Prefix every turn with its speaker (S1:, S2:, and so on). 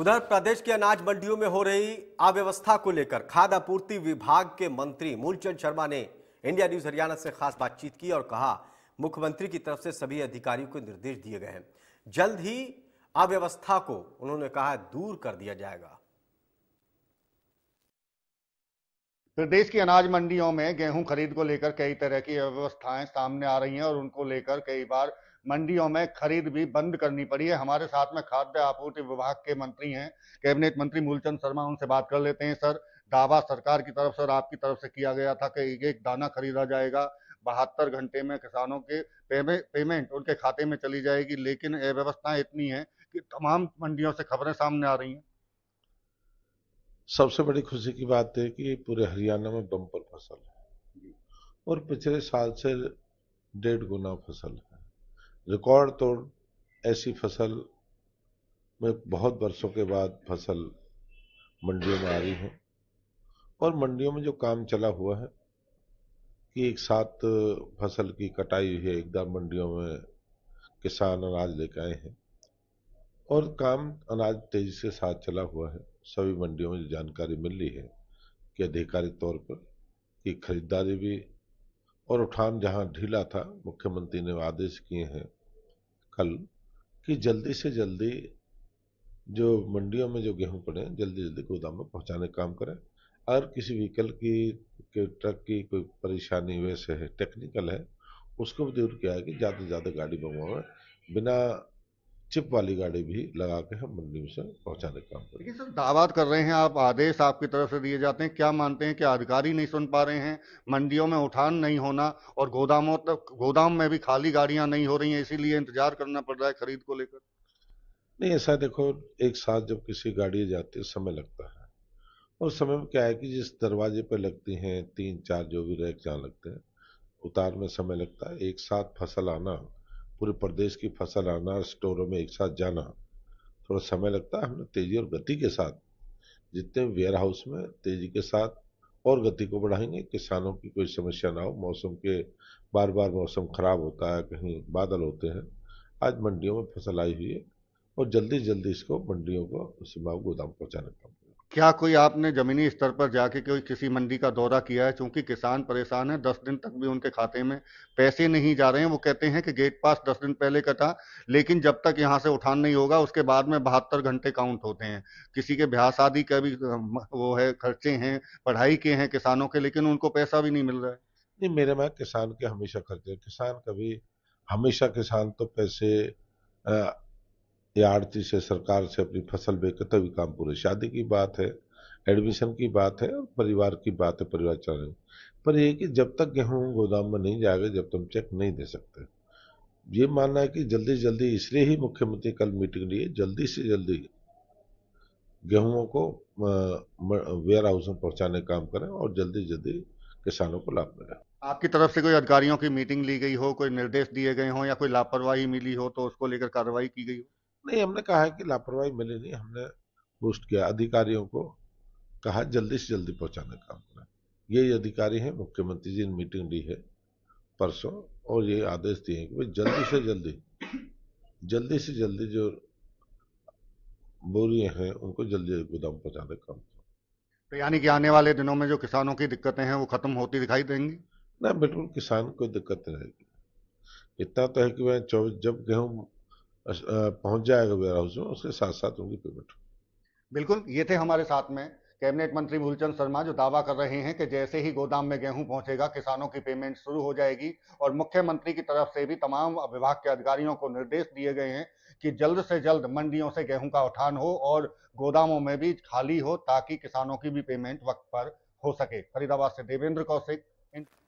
S1: उधर प्रदेश के अनाज मंडियों में हो रही अव्यवस्था को लेकर खाद्य आपूर्ति विभाग के मंत्री मूलचंद शर्मा ने इंडिया न्यूज हरियाणा से खास बातचीत की और कहा मुख्यमंत्री की तरफ से सभी अधिकारियों को निर्देश दिए गए हैं जल्द ही अव्यवस्था को उन्होंने कहा दूर कर दिया जाएगा प्रदेश की अनाज मंडियों में गेहूं खरीद को लेकर कई तरह की अव्यवस्थाएं सामने आ रही हैं और उनको लेकर कई बार मंडियों में खरीद भी बंद करनी पड़ी है हमारे साथ में खाद्य आपूर्ति विभाग के मंत्री हैं कैबिनेट मंत्री मूलचंद शर्मा उनसे बात कर लेते हैं सर दावा सरकार की तरफ से और आपकी तरफ से किया गया था कि एक दाना खरीदा जाएगा बहत्तर घंटे में किसानों के पेमे, पेमेंट उनके खाते में चली जाएगी लेकिन अव्यवस्थाएं इतनी है कि तमाम मंडियों से खबरें सामने आ रही हैं
S2: सबसे बड़ी खुशी की बात है कि पूरे हरियाणा में बम्पर फसल है और पिछले साल से डेढ़ गुना फसल है रिकॉर्ड तोड़ ऐसी फसल में बहुत वर्षों के बाद फसल मंडियों में आ रही है और मंडियों में जो काम चला हुआ है कि एक साथ फसल की कटाई हुई है एकदम मंडियों में किसान अनाज लेके आए हैं और काम अनाज तेज़ी से साथ चला हुआ है सभी मंडियों में जानकारी मिल रही है कि आधिकारिक तौर पर कि खरीदारी भी और उठान जहां ढीला था मुख्यमंत्री ने आदेश किए हैं कल कि जल्दी से जल्दी जो मंडियों में जो गेहूं पड़े जल्दी जल्दी गोदाम में पहुंचाने का काम करें अगर किसी व्हीकल की के ट्रक की कोई परेशानी वैसे है टेक्निकल है उसको भी दूर किया है कि ज़्यादा से ज़्यादा गाड़ी मंगवाएं बिना चिप वाली गाड़ी भी लगा के हम मंडी में से पहुंचाने का काम करेंगे
S1: सर दावा तो कर रहे हैं आप आदेश आपकी तरफ से दिए जाते हैं क्या मानते हैं कि अधिकारी नहीं सुन पा रहे हैं मंडियों में उठान नहीं होना और गोदामों तक गोदाम में भी खाली गाड़ियां नहीं हो रही हैं इसीलिए इंतजार करना पड़ रहा है खरीद को लेकर
S2: नहीं ऐसा देखो एक साथ जब किसी गाड़ी जाती है समय लगता है और समय में क्या है कि जिस दरवाजे पर लगती हैं तीन चार जो भी रैक जहाँ लगते हैं उतार में समय लगता है एक साथ फसल आना पूरे प्रदेश की फसल आना स्टोरों में एक साथ जाना थोड़ा समय लगता है हमने तेज़ी और गति के साथ जितने वेयर हाउस में तेज़ी के साथ और गति को बढ़ाएंगे किसानों की कोई समस्या ना हो मौसम के बार बार मौसम ख़राब होता है कहीं बादल होते हैं आज मंडियों में फसल आई हुई है और जल्दी जल्दी इसको मंडियों को सीमा गोदाम पहुँचाने का
S1: क्या कोई आपने जमीनी स्तर पर जाके कोई किसी मंडी का दौरा किया है चूंकि किसान परेशान है दस दिन तक भी उनके खाते में पैसे नहीं जा रहे हैं वो कहते हैं कि गेट पास दस दिन पहले कटा लेकिन जब तक यहाँ से उठान नहीं होगा उसके बाद में बहत्तर घंटे काउंट होते हैं किसी के ब्याह शादी का भी वो है खर्चे हैं पढ़ाई के हैं किसानों के लेकिन
S2: उनको पैसा भी नहीं मिल रहा है नहीं मेरे में किसान के हमेशा खर्चे किसान कभी हमेशा किसान तो पैसे या आड़ती से सरकार से अपनी फसल बेचकर तभी काम पूरे शादी की बात है एडमिशन की बात है और परिवार की बात है परिवार चलाने पर यह कि जब तक गेहूँ गोदाम में नहीं जाएगा जब तुम चेक नहीं दे सकते ये मानना है कि जल्दी जल्दी इसलिए ही मुख्यमंत्री कल मीटिंग लिए जल्दी से जल्दी गेहूँ को वेयर हाउस में पहुँचाने का काम करें और जल्दी जल्दी किसानों को लाभ मिले
S1: आपकी तरफ से कोई अधिकारियों की मीटिंग ली गई हो कोई निर्देश दिए गए हो या कोई लापरवाही मिली हो तो उसको लेकर कार्रवाई की गई हो
S2: नहीं हमने कहा है कि लापरवाही मिली नहीं हमने पोस्ट किया अधिकारियों को कहा जल्दी से जल्दी पहुंचाने का अपना ये अधिकारी हैं मुख्यमंत्री जी ने मीटिंग ली है परसों और ये आदेश दिए हैं कि भाई जल्दी से जल्दी जल्दी से जल्दी जो बोरियां हैं उनको जल्दी गोदाम पहुंचाने का
S1: तो यानी कि आने वाले दिनों में जो किसानों की दिक्कतें हैं वो
S2: खत्म होती दिखाई देंगी ना बिल्कुल किसान कोई दिक्कत नहीं रहेगी इतना तो है कि भाई चौबीस जब गेहूँ पहुंच जाएगा वेयर हाउस में उसके साथ साथ उनकी पेमेंट
S1: बिल्कुल ये थे हमारे साथ में कैबिनेट मंत्री मूलचंद शर्मा जो दावा कर रहे हैं कि जैसे ही गोदाम में गेहूं पहुंचेगा किसानों की पेमेंट शुरू हो जाएगी और मुख्यमंत्री की तरफ से भी तमाम विभाग के अधिकारियों को निर्देश दिए गए हैं कि जल्द से जल्द मंडियों से गेहूं का उठान हो और गोदामों में भी खाली हो ताकि किसानों की भी पेमेंट वक्त पर हो सके फरीदाबाद से देवेंद्र कौशिक